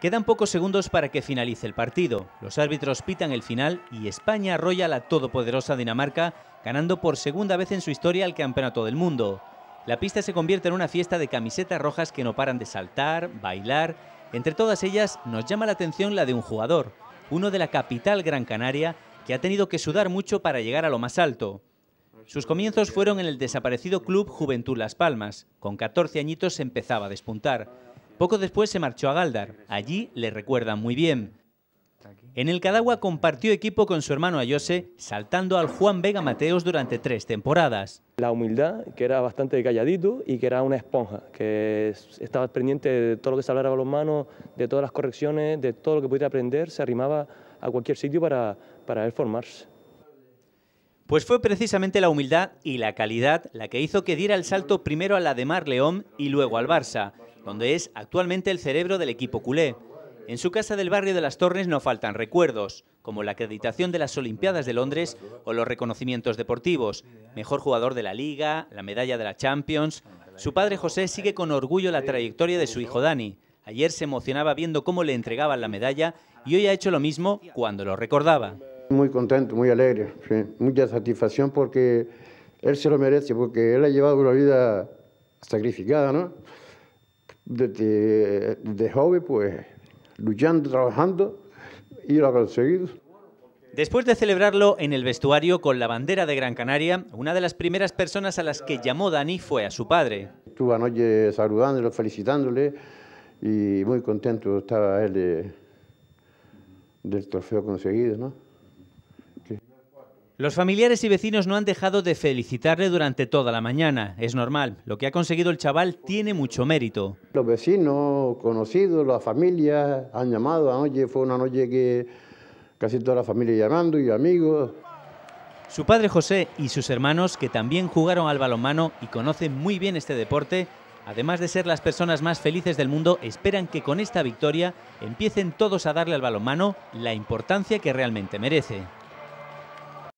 Quedan pocos segundos para que finalice el partido. Los árbitros pitan el final y España arrolla la todopoderosa Dinamarca, ganando por segunda vez en su historia el Campeonato del Mundo. La pista se convierte en una fiesta de camisetas rojas que no paran de saltar, bailar. Entre todas ellas nos llama la atención la de un jugador, uno de la capital Gran Canaria, que ha tenido que sudar mucho para llegar a lo más alto. Sus comienzos fueron en el desaparecido club Juventud Las Palmas. Con 14 añitos empezaba a despuntar. Poco después se marchó a Galdar. Allí le recuerdan muy bien. En el Cadagua compartió equipo con su hermano Ayose, saltando al Juan Vega Mateos durante tres temporadas. La humildad, que era bastante calladito y que era una esponja, que estaba pendiente de todo lo que se hablara con los manos, de todas las correcciones, de todo lo que pudiera aprender, se arrimaba a cualquier sitio para, para él formarse. Pues fue precisamente la humildad y la calidad la que hizo que diera el salto primero a la de Mar León y luego al Barça donde es actualmente el cerebro del equipo culé. En su casa del barrio de las Torres no faltan recuerdos, como la acreditación de las Olimpiadas de Londres o los reconocimientos deportivos, mejor jugador de la Liga, la medalla de la Champions. Su padre José sigue con orgullo la trayectoria de su hijo Dani. Ayer se emocionaba viendo cómo le entregaban la medalla y hoy ha hecho lo mismo cuando lo recordaba. Muy contento, muy alegre, mucha satisfacción porque él se lo merece, porque él ha llevado una vida sacrificada, ¿no? desde, joven, pues luchando, trabajando y lo ha conseguido. Después de celebrarlo en el vestuario con la bandera de Gran Canaria, una de las primeras personas a las que llamó Dani fue a su padre. Estuve anoche saludándolo, felicitándole y muy contento estaba él del trofeo conseguido, ¿no? Los familiares y vecinos no han dejado de felicitarle durante toda la mañana. Es normal, lo que ha conseguido el chaval tiene mucho mérito. Los vecinos, conocidos, la familia han llamado. Anoche fue una noche que casi toda la familia llamando y amigos. Su padre José y sus hermanos, que también jugaron al balonmano y conocen muy bien este deporte, además de ser las personas más felices del mundo, esperan que con esta victoria empiecen todos a darle al balonmano la importancia que realmente merece.